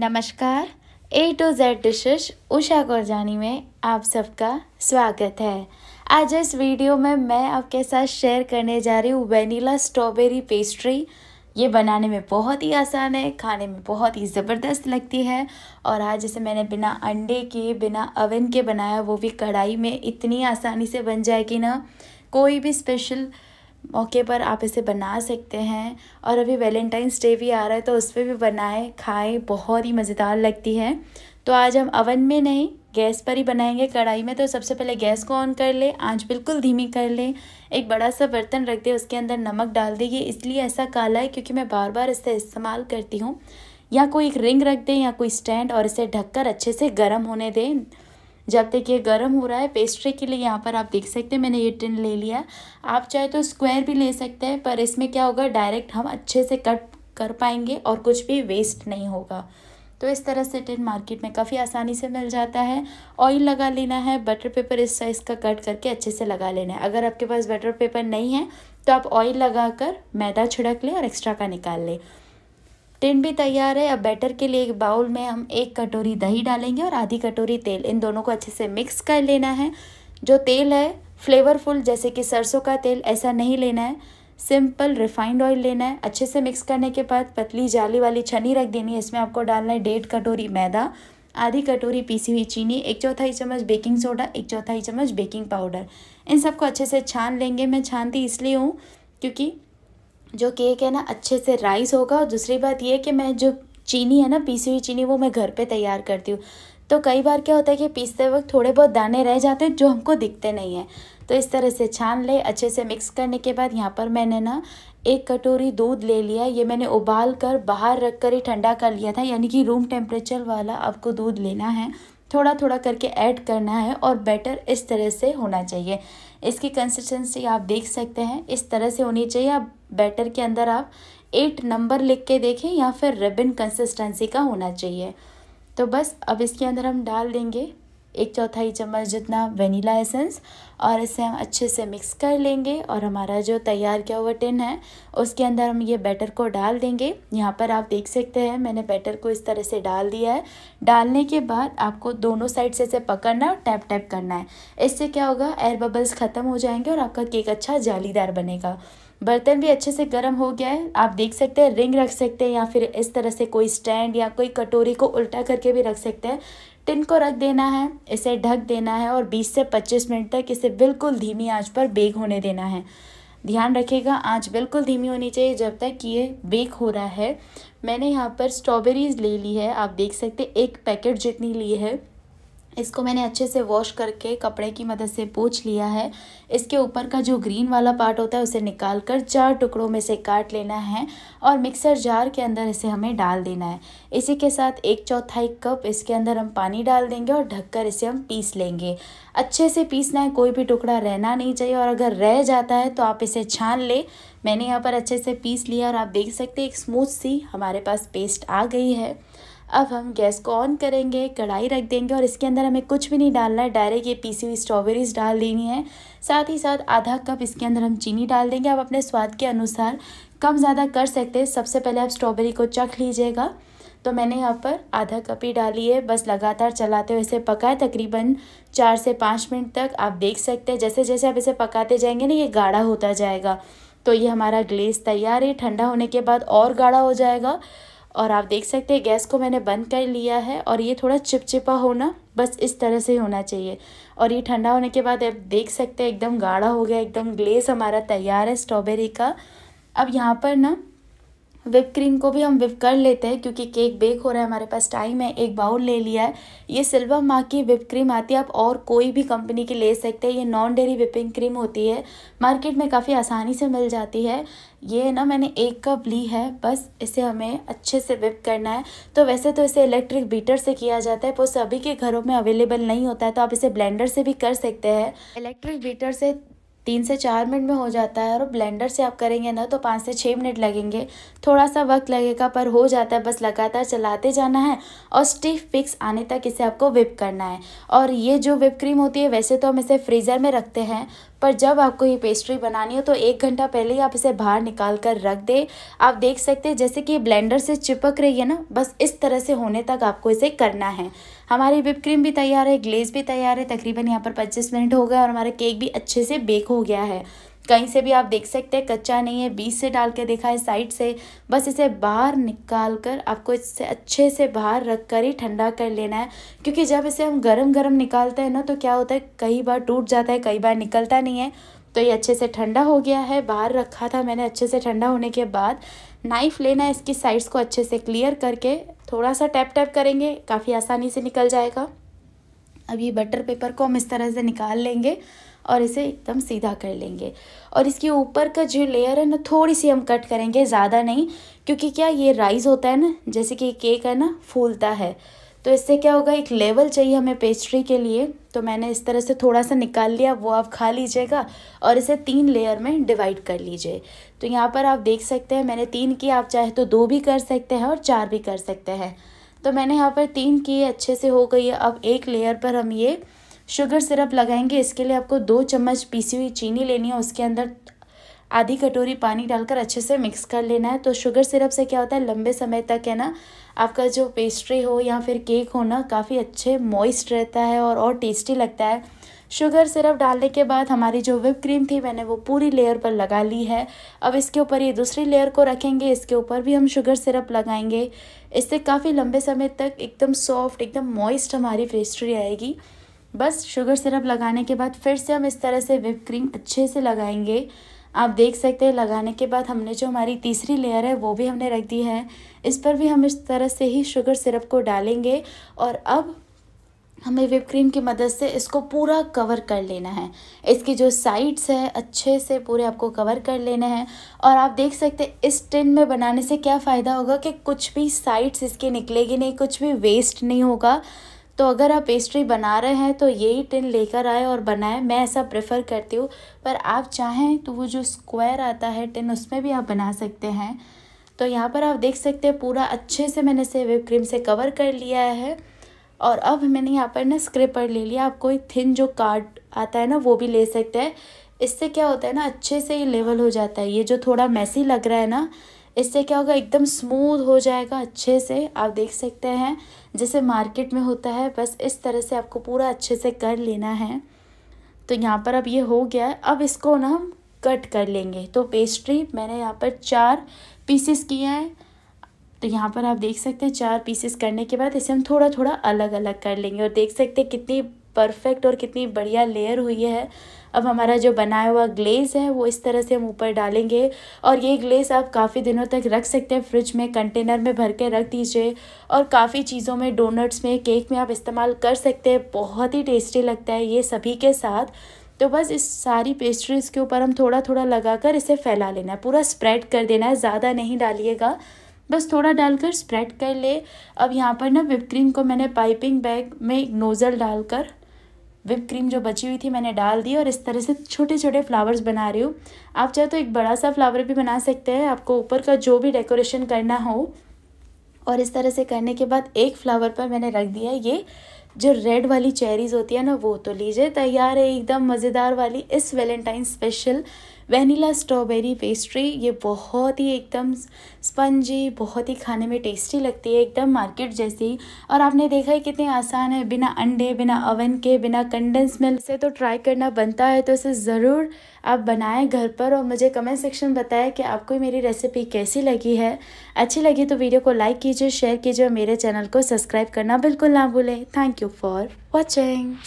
नमस्कार A to Z dishes Usha Gurjani में आप सबका स्वागत है आज इस वीडियो में मैं आपके साथ शेयर करने जा रही हूँ वेनिला स्ट्रॉबेरी पेस्ट्री ये बनाने में बहुत ही आसान है खाने में बहुत ही ज़बरदस्त लगती है और आज जैसे मैंने बिना अंडे के बिना अवन के बनाया वो भी कढ़ाई में इतनी आसानी से बन जाएगी ना कोई भी स्पेशल मौके पर आप इसे बना सकते हैं और अभी वैलेंटाइंस डे भी आ रहा है तो उस पर भी बनाएं खाएं बहुत ही मज़ेदार लगती है तो आज हम अवन में नहीं गैस पर ही बनाएंगे कढ़ाई में तो सबसे पहले गैस को ऑन कर ले आंच बिल्कुल धीमी कर ले एक बड़ा सा बर्तन रख दे उसके अंदर नमक डाल दे ये इसलिए ऐसा काला है क्योंकि मैं बार बार इसे इस्तेमाल करती हूँ या कोई एक रिंग रख दें या कोई स्टैंड और इसे ढककर अच्छे से गर्म होने दें जब तक ये गर्म हो रहा है पेस्ट्री के लिए यहाँ पर आप देख सकते हैं मैंने ये टिन ले लिया आप चाहे तो स्क्वायर भी ले सकते हैं पर इसमें क्या होगा डायरेक्ट हम अच्छे से कट कर पाएंगे और कुछ भी वेस्ट नहीं होगा तो इस तरह से टिन मार्केट में काफ़ी आसानी से मिल जाता है ऑयल लगा लेना है बटर पेपर इस साइज़ का कट करके अच्छे से लगा लेना है अगर आपके पास बटर पेपर नहीं है तो आप ऑयल लगा कर मैदा छिड़क लें और एक्स्ट्रा का निकाल लें टिन भी तैयार है अब बैटर के लिए एक बाउल में हम एक कटोरी दही डालेंगे और आधी कटोरी तेल इन दोनों को अच्छे से मिक्स कर लेना है जो तेल है फ्लेवरफुल जैसे कि सरसों का तेल ऐसा नहीं लेना है सिंपल रिफाइंड ऑयल लेना है अच्छे से मिक्स करने के बाद पतली जाली वाली छनी रख देनी है इसमें आपको डालना है डेढ़ कटोरी मैदा आधी कटोरी पीसी हुई चीनी एक चौथाई चम्मच बेकिंग सोडा एक चौथाई चम्मच बेकिंग पाउडर इन सबको अच्छे से छान लेंगे मैं छानती इसलिए हूँ क्योंकि जो केक है ना अच्छे से राइस होगा और दूसरी बात ये कि मैं जो चीनी है ना पीसी हुई चीनी वो मैं घर पे तैयार करती हूँ तो कई बार क्या होता है कि पीसते वक्त थोड़े बहुत दाने रह जाते हैं जो हमको दिखते नहीं हैं तो इस तरह से छान ले अच्छे से मिक्स करने के बाद यहाँ पर मैंने ना एक कटोरी दूध ले लिया ये मैंने उबाल कर बाहर रख कर ही ठंडा कर लिया था यानी कि रूम टेम्परेचर वाला आपको दूध लेना है थोड़ा थोड़ा करके ऐड करना है और बैटर इस तरह से होना चाहिए इसकी कंसिस्टेंसी आप देख सकते हैं इस तरह से होनी चाहिए आप बैटर के अंदर आप एट नंबर लिख के देखें या फिर रिबन कंसिस्टेंसी का होना चाहिए तो बस अब इसके अंदर हम डाल देंगे एक चौथाई चम्मच जितना वनीला एसेंस और इसे हम अच्छे से मिक्स कर लेंगे और हमारा जो तैयार किया हुआ टिन है उसके अंदर हम ये बैटर को डाल देंगे यहाँ पर आप देख सकते हैं मैंने बैटर को इस तरह से डाल दिया है डालने के बाद आपको दोनों साइड से इसे पकड़ना और टैप टैप करना है इससे क्या होगा एयर बबल्स ख़त्म हो जाएंगे और आपका केक अच्छा जालीदार बनेगा बर्तन भी अच्छे से गर्म हो गया है आप देख सकते हैं रिंग रख सकते हैं या फिर इस तरह से कोई स्टैंड या कोई कटोरी को उल्टा करके भी रख सकते हैं टिन को रख देना है इसे ढक देना है और 20 से 25 मिनट तक इसे बिल्कुल धीमी आंच पर बेक होने देना है ध्यान रखिएगा आंच बिल्कुल धीमी होनी चाहिए जब तक ये बेक हो रहा है मैंने यहाँ पर स्ट्रॉबेरीज़ ले ली है आप देख सकते एक पैकेट जितनी ली है इसको मैंने अच्छे से वॉश करके कपड़े की मदद से पोछ लिया है इसके ऊपर का जो ग्रीन वाला पार्ट होता है उसे निकाल कर चार टुकड़ों में से काट लेना है और मिक्सर जार के अंदर इसे हमें डाल देना है इसी के साथ एक चौथाई कप इसके अंदर हम पानी डाल देंगे और ढककर इसे हम पीस लेंगे अच्छे से पीसना है कोई भी टुकड़ा रहना नहीं चाहिए और अगर रह जाता है तो आप इसे छान ले मैंने यहाँ पर अच्छे से पीस लिया और आप देख सकते एक स्मूथ सी हमारे पास पेस्ट आ गई है अब हम गैस को ऑन करेंगे कढ़ाई रख देंगे और इसके अंदर हमें कुछ भी नहीं डालना है डायरेक्ट ये पीसी हुई स्ट्रॉबेरीज डाल देनी है साथ ही साथ आधा कप इसके अंदर हम चीनी डाल देंगे आप अपने स्वाद के अनुसार कम ज़्यादा कर सकते हैं सबसे पहले आप स्ट्रॉबेरी को चख लीजिएगा तो मैंने यहाँ पर आधा कप ही डाली है बस लगातार चलाते हुए इसे पकाए तकरीबन चार से पाँच मिनट तक आप देख सकते हैं जैसे जैसे आप इसे पकाते जाएंगे ना ये गाढ़ा होता जाएगा तो ये हमारा ग्लेस तैयार है ठंडा होने के बाद और गाढ़ा हो जाएगा और आप देख सकते हैं गैस को मैंने बंद कर लिया है और ये थोड़ा चिपचिपा होना बस इस तरह से होना चाहिए और ये ठंडा होने के बाद आप देख सकते हैं एकदम गाढ़ा हो गया एकदम ग्लेस हमारा तैयार है स्ट्रॉबेरी का अब यहाँ पर ना विप क्रीम को भी हम विप कर लेते हैं क्योंकि केक बेक हो रहा है हमारे पास टाइम है एक बाउल ले लिया है ये सिल्वर माँ की विप क्रीम आती है आप और कोई भी कंपनी की ले सकते हैं ये नॉन डेरी विपिंग क्रीम होती है मार्केट में काफ़ी आसानी से मिल जाती है ये ना मैंने एक कप ली है बस इसे हमें अच्छे से विप करना है तो वैसे तो इसे इलेक्ट्रिक बीटर से किया जाता है पर सभी के घरों में अवेलेबल नहीं होता है तो आप इसे ब्लेंडर से भी कर सकते हैं इलेक्ट्रिक बीटर से तीन से चार मिनट में हो जाता है और ब्लेंडर से आप करेंगे ना तो पाँच से छः मिनट लगेंगे थोड़ा सा वक्त लगेगा पर हो जाता है बस लगातार चलाते जाना है और स्टिफ पिक्स आने तक इसे आपको विप करना है और ये जो विप क्रीम होती है वैसे तो हम इसे फ्रीज़र में रखते हैं पर जब आपको ये पेस्ट्री बनानी हो तो एक घंटा पहले ही आप इसे बाहर निकाल कर रख दें आप देख सकते हैं जैसे कि ब्लेंडर से चिपक रही है ना बस इस तरह से होने तक आपको इसे करना है हमारी विप क्रीम भी तैयार है ग्लेज भी तैयार है तकरीबन यहाँ पर पच्चीस मिनट हो गए और हमारा केक भी अच्छे से बेक हो गया है कहीं से भी आप देख सकते हैं कच्चा नहीं है बीच से डाल के देखा है साइड से बस इसे बाहर निकाल कर आपको इससे अच्छे से बाहर रख कर ही ठंडा कर लेना है क्योंकि जब इसे हम गरम गरम निकालते हैं ना तो क्या होता है कई बार टूट जाता है कई बार निकलता नहीं है तो ये अच्छे से ठंडा हो गया है बाहर रखा था मैंने अच्छे से ठंडा होने के बाद नाइफ़ लेना है इसकी साइड्स को अच्छे से क्लियर करके थोड़ा सा टैप टैप करेंगे काफ़ी आसानी से निकल जाएगा अब ये बटर पेपर को हम इस तरह से निकाल लेंगे और इसे एकदम सीधा कर लेंगे और इसके ऊपर का जो लेयर है ना थोड़ी सी हम कट करेंगे ज़्यादा नहीं क्योंकि क्या ये राइस होता है ना जैसे कि केक है ना फूलता है तो इससे क्या होगा एक लेवल चाहिए हमें पेस्ट्री के लिए तो मैंने इस तरह से थोड़ा सा निकाल लिया वो आप खा लीजिएगा और इसे तीन लेयर में डिवाइड कर लीजिए तो यहाँ पर आप देख सकते हैं मैंने तीन की आप चाहे तो दो भी कर सकते हैं और चार भी कर सकते हैं तो मैंने यहाँ पर तीन की अच्छे से हो गई है अब एक लेयर पर हम ये शुगर सिरप लगाएंगे इसके लिए आपको दो चम्मच पीसी हुई चीनी लेनी है उसके अंदर आधी कटोरी पानी डालकर अच्छे से मिक्स कर लेना है तो शुगर सिरप से क्या होता है लंबे समय तक है ना आपका जो पेस्ट्री हो या फिर केक हो ना काफ़ी अच्छे मॉइस्ट रहता है और और टेस्टी लगता है शुगर सिरप डालने के बाद हमारी जो विप क्रीम थी मैंने वो पूरी लेयर पर लगा ली है अब इसके ऊपर ये दूसरी लेयर को रखेंगे इसके ऊपर भी हम शुगर सिरप लगाएंगे इससे काफ़ी लंबे समय तक एकदम सॉफ्ट एकदम मॉइस्ट हमारी पेस्ट्री आएगी बस शुगर सिरप लगाने के बाद फिर से हम इस तरह से विप क्रीम अच्छे से लगाएंगे आप देख सकते हैं लगाने के बाद हमने जो हमारी तीसरी लेयर है वो भी हमने रख दी है इस पर भी हम इस तरह से ही शुगर सिरप को डालेंगे और अब हमें विप क्रीम की मदद से इसको पूरा कवर कर लेना है इसकी जो साइड्स है अच्छे से पूरे आपको कवर कर लेने हैं और आप देख सकते हैं इस टिन में बनाने से क्या फ़ायदा होगा कि कुछ भी साइड्स इसके निकलेगी नहीं कुछ भी वेस्ट नहीं होगा तो अगर आप पेस्ट्री बना रहे हैं तो यही टिन लेकर आए और बनाएं मैं ऐसा प्रेफर करती हूँ पर आप चाहें तो वो जो स्क्वायर आता है टिन उसमें भी आप बना सकते हैं तो यहाँ पर आप देख सकते हैं पूरा अच्छे से मैंने इसे विप क्रीम से कवर कर लिया है और अब मैंने यहाँ पर ना स्क्रेपर ले लिया आप कोई थिन जो कार्ड आता है ना वो भी ले सकते हैं इससे क्या होता है ना अच्छे से ये लेवल हो जाता है ये जो थोड़ा मैसी लग रहा है ना इससे क्या होगा एकदम स्मूथ हो जाएगा अच्छे से आप देख सकते हैं जैसे मार्केट में होता है बस इस तरह से आपको पूरा अच्छे से कर लेना है तो यहाँ पर अब ये हो गया है अब इसको ना हम कट कर लेंगे तो पेस्ट्री मैंने यहाँ पर चार पीसेस किए हैं तो यहाँ पर आप देख सकते हैं चार पीसेस करने के बाद इसे हम थोड़ा थोड़ा अलग अलग कर लेंगे और देख सकते हैं कितनी परफेक्ट और कितनी बढ़िया लेयर हुई है अब हमारा जो बनाया हुआ ग्लेज़ है वो इस तरह से हम ऊपर डालेंगे और ये ग्लेज़ आप काफ़ी दिनों तक रख सकते हैं फ्रिज में कंटेनर में भर के रख दीजिए और काफ़ी चीज़ों में डोनट्स में केक में आप इस्तेमाल कर सकते हैं बहुत ही टेस्टी लगता है ये सभी के साथ तो बस इस सारी पेस्ट्रीज़ के ऊपर हम थोड़ा थोड़ा लगाकर इसे फैला लेना है पूरा स्प्रेड कर देना है ज़्यादा नहीं डालिएगा बस थोड़ा डालकर स्प्रेड कर ले अब यहाँ पर ना विप क्रीम को मैंने पाइपिंग बैग में एक नोज़ल डालकर विप क्रीम जो बची हुई थी मैंने डाल दी और इस तरह से छोटे छोटे फ्लावर्स बना रही हूँ आप चाहे तो एक बड़ा सा फ्लावर भी बना सकते हैं आपको ऊपर का जो भी डेकोरेशन करना हो और इस तरह से करने के बाद एक फ्लावर पर मैंने रख दिया ये जो रेड वाली चेरीज़ होती है ना वो तो लीजिए तैयार है एकदम मज़ेदार वाली इस Valentine special vanilla strawberry pastry ये बहुत ही एकदम स्पंजी बहुत ही खाने में टेस्टी लगती है एकदम मार्केट जैसी और आपने देखा है कितनी आसान है बिना अंडे बिना ओवन के बिना कंडेंस मिल्क से तो ट्राई करना बनता है तो इसे ज़रूर आप बनाएं घर पर और मुझे कमेंट सेक्शन बताएं कि आपको मेरी रेसिपी कैसी लगी है अच्छी लगी तो वीडियो को लाइक कीजिए शेयर कीजिए और मेरे चैनल को सब्सक्राइब करना बिल्कुल ना भूलें थैंक यू फॉर वॉचिंग